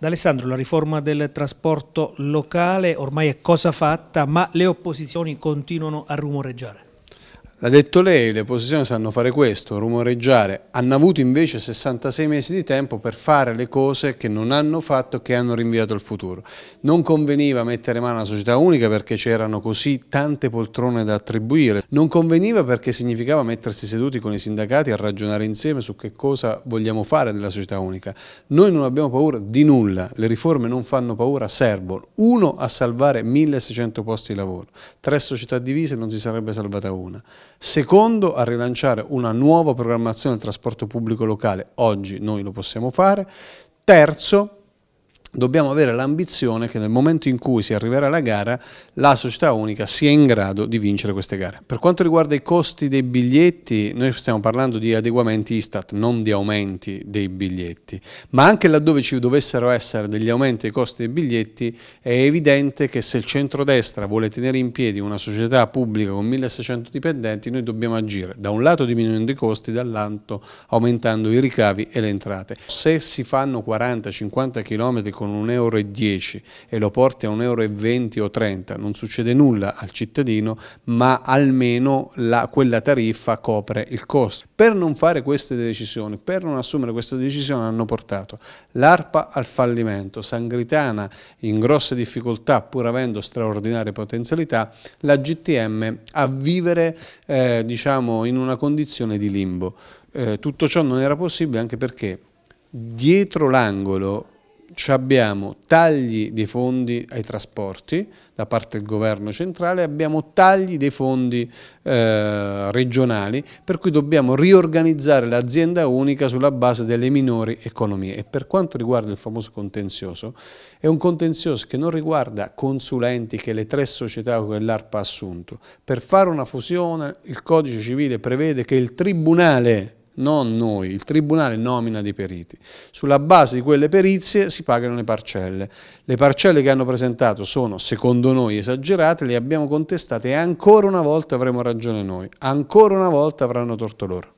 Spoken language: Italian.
D'Alessandro, la riforma del trasporto locale ormai è cosa fatta, ma le opposizioni continuano a rumoreggiare. L'ha detto lei, le opposizioni sanno fare questo, rumoreggiare. Hanno avuto invece 66 mesi di tempo per fare le cose che non hanno fatto, e che hanno rinviato il futuro. Non conveniva mettere mano alla società unica perché c'erano così tante poltrone da attribuire. Non conveniva perché significava mettersi seduti con i sindacati a ragionare insieme su che cosa vogliamo fare della società unica. Noi non abbiamo paura di nulla. Le riforme non fanno paura, servono. Uno, a salvare 1600 posti di lavoro. Tre società divise non si sarebbe salvata una. Secondo, a rilanciare una nuova programmazione del trasporto pubblico locale. Oggi noi lo possiamo fare. Terzo, dobbiamo avere l'ambizione che nel momento in cui si arriverà alla gara la società unica sia in grado di vincere queste gare. Per quanto riguarda i costi dei biglietti, noi stiamo parlando di adeguamenti Istat, non di aumenti dei biglietti, ma anche laddove ci dovessero essere degli aumenti dei costi dei biglietti è evidente che se il centrodestra vuole tenere in piedi una società pubblica con 1600 dipendenti noi dobbiamo agire da un lato diminuendo i costi, dall'altro aumentando i ricavi e le entrate. Se si fanno 40-50 km con 1,10 euro e lo porti a 1,20 euro o 30, non succede nulla al cittadino, ma almeno la, quella tariffa copre il costo. Per non fare queste decisioni, per non assumere questa decisione, hanno portato l'ARPA al fallimento, Sangritana in grosse difficoltà pur avendo straordinarie potenzialità, la GTM a vivere eh, diciamo, in una condizione di limbo. Eh, tutto ciò non era possibile anche perché dietro l'angolo abbiamo tagli dei fondi ai trasporti da parte del governo centrale, abbiamo tagli dei fondi eh, regionali, per cui dobbiamo riorganizzare l'azienda unica sulla base delle minori economie. E per quanto riguarda il famoso contenzioso, è un contenzioso che non riguarda consulenti che le tre società che l'ARPA ha assunto. Per fare una fusione il codice civile prevede che il tribunale non noi, il tribunale nomina dei periti. Sulla base di quelle perizie si pagano le parcelle. Le parcelle che hanno presentato sono, secondo noi, esagerate, le abbiamo contestate e ancora una volta avremo ragione noi, ancora una volta avranno torto loro.